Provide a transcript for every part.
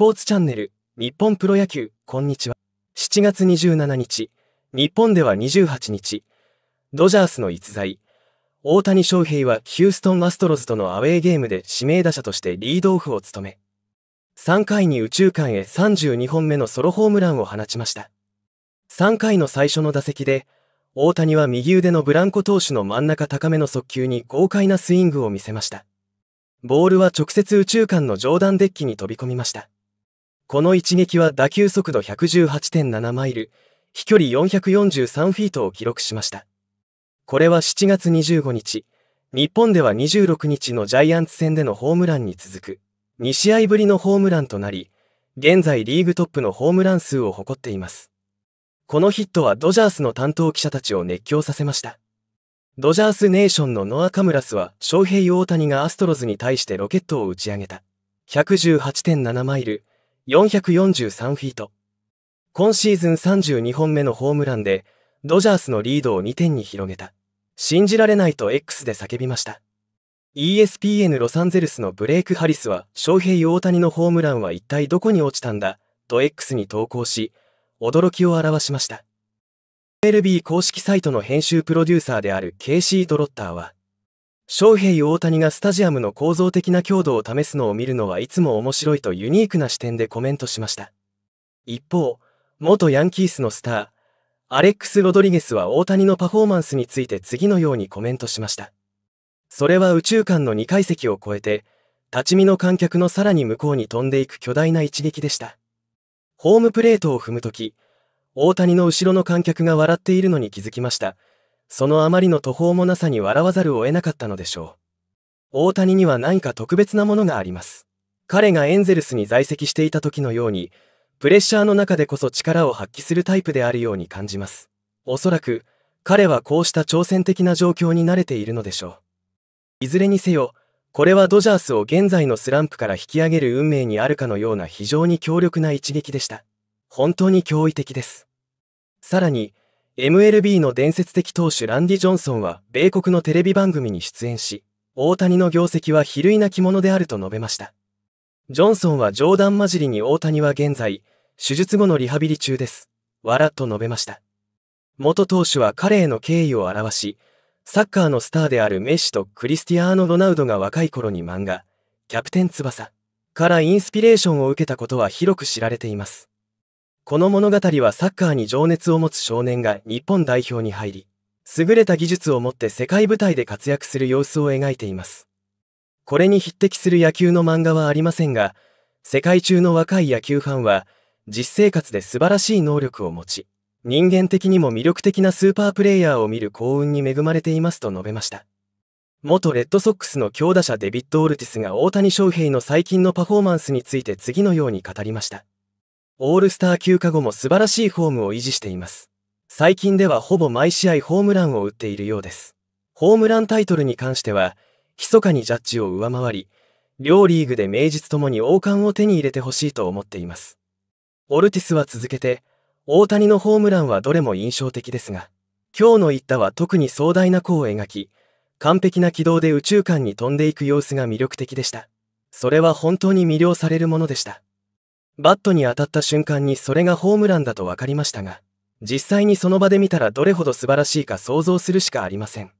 ポーツチャンネル、日本プロ野球、こんにちは。7月27日、日本では28日、ドジャースの逸材、大谷翔平はヒューストンアストロズとのアウェーゲームで指名打者としてリードオフを務め、3回に宇宙間へ32本目のソロホームランを放ちました。3回の最初の打席で、大谷は右腕のブランコ投手の真ん中高めの速球に豪快なスイングを見せました。ボールは直接宇宙間の上段デッキに飛び込みました。この一撃は打球速度118.7マイル、飛距離443フィートを記録しました。これは7月25日、日本では26日のジャイアンツ戦でのホームランに続く、2試合ぶりのホームランとなり、現在リーグトップのホームラン数を誇っています。このヒットはドジャースの担当記者たちを熱狂させました。ドジャースネーションのノア・カムラスは、翔平・大谷がアストロズに対してロケットを打ち上げた。118.7マイル、443フィート。今シーズン32本目のホームランで、ドジャースのリードを2点に広げた。信じられないと X で叫びました。ESPN ロサンゼルスのブレイク・ハリスは、翔平大谷のホームランは一体どこに落ちたんだ、と X に投稿し、驚きを表しました。MLB 公式サイトの編集プロデューサーである KC ドロッターは、翔平大谷がスタジアムの構造的な強度を試すのを見るのはいつも面白いとユニークな視点でコメントしました。一方、元ヤンキースのスター、アレックス・ロドリゲスは大谷のパフォーマンスについて次のようにコメントしました。それは宇宙間の2階席を越えて、立ち見の観客のさらに向こうに飛んでいく巨大な一撃でした。ホームプレートを踏むとき、大谷の後ろの観客が笑っているのに気づきました。そのあまりの途方もなさに笑わざるを得なかったのでしょう。大谷には何か特別なものがあります。彼がエンゼルスに在籍していた時のように、プレッシャーの中でこそ力を発揮するタイプであるように感じます。おそらく、彼はこうした挑戦的な状況に慣れているのでしょう。いずれにせよ、これはドジャースを現在のスランプから引き上げる運命にあるかのような非常に強力な一撃でした。本当に驚異的です。さらに、MLB の伝説的投手ランディ・ジョンソンは米国のテレビ番組に出演し、大谷の業績は比類なきものであると述べました。ジョンソンは冗談交じりに大谷は現在、手術後のリハビリ中です。わらと述べました。元投手は彼への敬意を表し、サッカーのスターであるメッシとクリスティアーノ・ロナウドが若い頃に漫画、キャプテン翼からインスピレーションを受けたことは広く知られています。この物語はサッカーに情熱を持つ少年が日本代表に入り、優れた技術を持って世界舞台で活躍する様子を描いています。これに匹敵する野球の漫画はありませんが、世界中の若い野球ファンは、実生活で素晴らしい能力を持ち、人間的にも魅力的なスーパープレイヤーを見る幸運に恵まれていますと述べました。元レッドソックスの強打者デビッド・オルティスが大谷翔平の最近のパフォーマンスについて次のように語りました。オールスター休暇後も素晴らしいフォームを維持しています。最近ではほぼ毎試合ホームランを打っているようです。ホームランタイトルに関しては、密かにジャッジを上回り、両リーグで名実ともに王冠を手に入れてほしいと思っています。オルティスは続けて、大谷のホームランはどれも印象的ですが、今日の一打は特に壮大な弧を描き、完璧な軌道で宇宙間に飛んでいく様子が魅力的でした。それは本当に魅了されるものでした。バットに当たった瞬間にそれがホームランだと分かりましたが、実際にその場で見たらどれほど素晴らしいか想像するしかありません。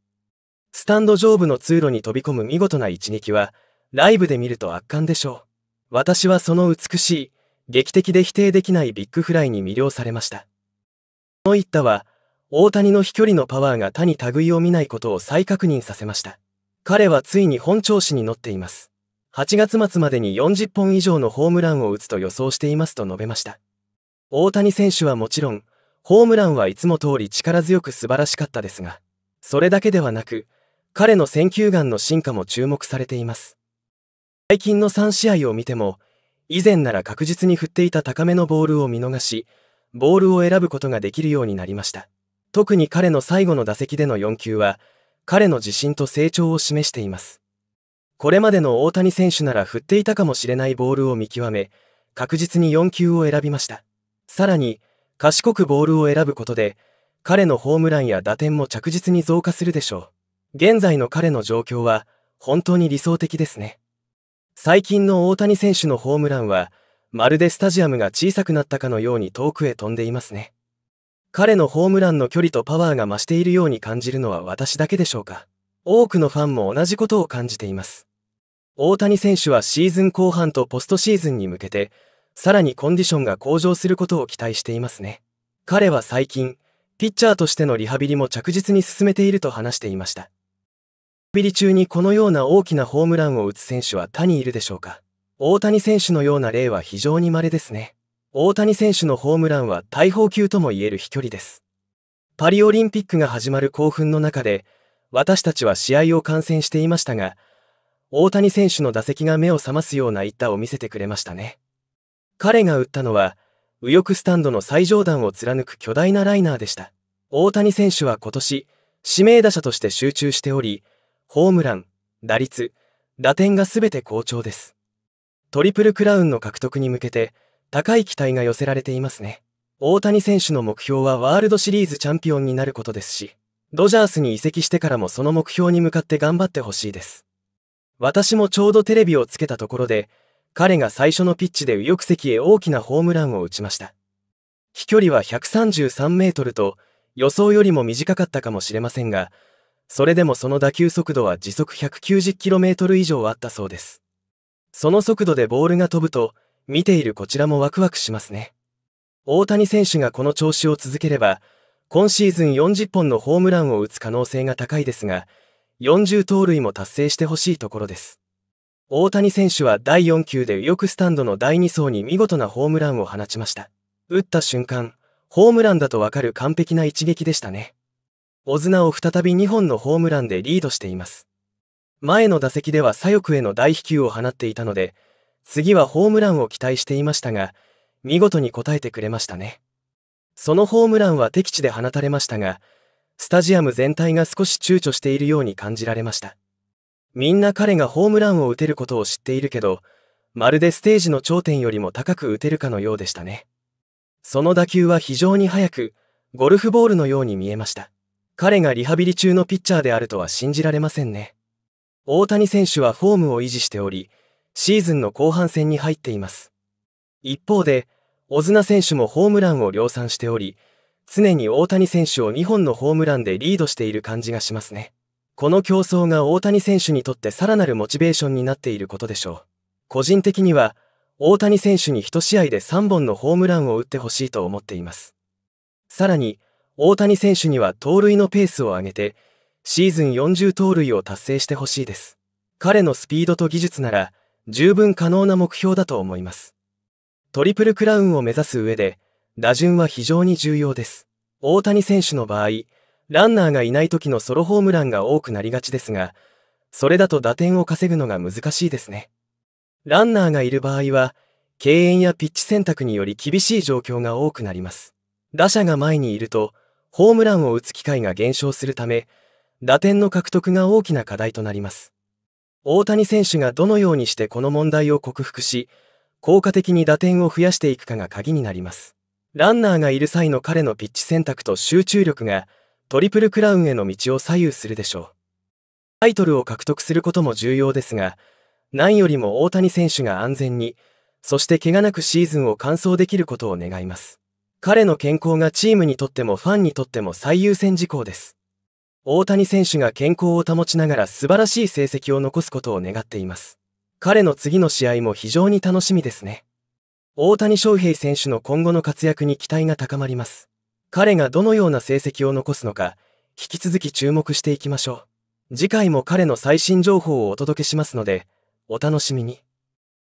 スタンド上部の通路に飛び込む見事な一撃は、ライブで見ると圧巻でしょう。私はその美しい、劇的で否定できないビッグフライに魅了されました。この一打は、大谷の飛距離のパワーが他に類を見ないことを再確認させました。彼はついに本調子に乗っています。8月末までに40本以上のホームランを打つと予想していますと述べました。大谷選手はもちろん、ホームランはいつも通り力強く素晴らしかったですが、それだけではなく、彼の選球眼の進化も注目されています。最近の3試合を見ても、以前なら確実に振っていた高めのボールを見逃し、ボールを選ぶことができるようになりました。特に彼の最後の打席での4球は、彼の自信と成長を示しています。これまでの大谷選手なら振っていたかもしれないボールを見極め、確実に4球を選びました。さらに、賢くボールを選ぶことで、彼のホームランや打点も着実に増加するでしょう。現在の彼の状況は、本当に理想的ですね。最近の大谷選手のホームランは、まるでスタジアムが小さくなったかのように遠くへ飛んでいますね。彼のホームランの距離とパワーが増しているように感じるのは私だけでしょうか。多くのファンも同じことを感じています。大谷選手はシーズン後半とポストシーズンに向けて、さらにコンディションが向上することを期待していますね。彼は最近、ピッチャーとしてのリハビリも着実に進めていると話していました。リハビリ中にこのような大きなホームランを打つ選手は他にいるでしょうか。大谷選手のような例は非常に稀ですね。大谷選手のホームランは大砲級ともいえる飛距離です。パリオリンピックが始まる興奮の中で、私たちは試合を観戦していましたが、大谷選手の打席が目を覚ますような一打を見せてくれましたね。彼が打ったのは、右翼スタンドの最上段を貫く巨大なライナーでした。大谷選手は今年、指名打者として集中しており、ホームラン、打率、打点が全て好調です。トリプルクラウンの獲得に向けて、高い期待が寄せられていますね。大谷選手の目標はワールドシリーズチャンピオンになることですし、ドジャースに移籍してからもその目標に向かって頑張ってほしいです。私もちょうどテレビをつけたところで、彼が最初のピッチで右翼席へ大きなホームランを打ちました。飛距離は133メートルと予想よりも短かったかもしれませんが、それでもその打球速度は時速1 9 0トル以上あったそうです。その速度でボールが飛ぶと、見ているこちらもワクワクしますね。大谷選手がこの調子を続ければ、今シーズン40本のホームランを打つ可能性が高いですが、40盗塁も達成してほしいところです。大谷選手は第4球で右翼スタンドの第2層に見事なホームランを放ちました。打った瞬間、ホームランだとわかる完璧な一撃でしたね。オズナを再び2本のホームランでリードしています。前の打席では左翼への大飛球を放っていたので、次はホームランを期待していましたが、見事に応えてくれましたね。そのホームランは敵地で放たれましたが、スタジアム全体が少し躊躇しているように感じられました。みんな彼がホームランを打てることを知っているけど、まるでステージの頂点よりも高く打てるかのようでしたね。その打球は非常に速く、ゴルフボールのように見えました。彼がリハビリ中のピッチャーであるとは信じられませんね。大谷選手はフォームを維持しており、シーズンの後半戦に入っています。一方で、オズナ選手もホームランを量産しており、常に大谷選手を2本のホームランでリードしている感じがしますね。この競争が大谷選手にとってさらなるモチベーションになっていることでしょう。個人的には、大谷選手に1試合で3本のホームランを打ってほしいと思っています。さらに、大谷選手には盗塁のペースを上げて、シーズン40盗塁を達成してほしいです。彼のスピードと技術なら、十分可能な目標だと思います。トリプルクラウンを目指す上で、打順は非常に重要です。大谷選手の場合、ランナーがいない時のソロホームランが多くなりがちですが、それだと打点を稼ぐのが難しいですね。ランナーがいる場合は、敬遠やピッチ選択により厳しい状況が多くなります。打者が前にいると、ホームランを打つ機会が減少するため、打点の獲得が大きな課題となります。大谷選手がどのようにしてこの問題を克服し、効果的に打点を増やしていくかが鍵になります。ランナーがいる際の彼のピッチ選択と集中力がトリプルクラウンへの道を左右するでしょう。タイトルを獲得することも重要ですが、何よりも大谷選手が安全に、そして怪我なくシーズンを完走できることを願います。彼の健康がチームにとってもファンにとっても最優先事項です。大谷選手が健康を保ちながら素晴らしい成績を残すことを願っています。彼の次の試合も非常に楽しみですね。大谷翔平選手の今後の活躍に期待が高まります。彼がどのような成績を残すのか、引き続き注目していきましょう。次回も彼の最新情報をお届けしますので、お楽しみに。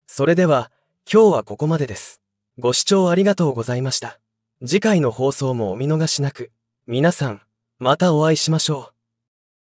それでは、今日はここまでです。ご視聴ありがとうございました。次回の放送もお見逃しなく。皆さん、またお会いしましょう。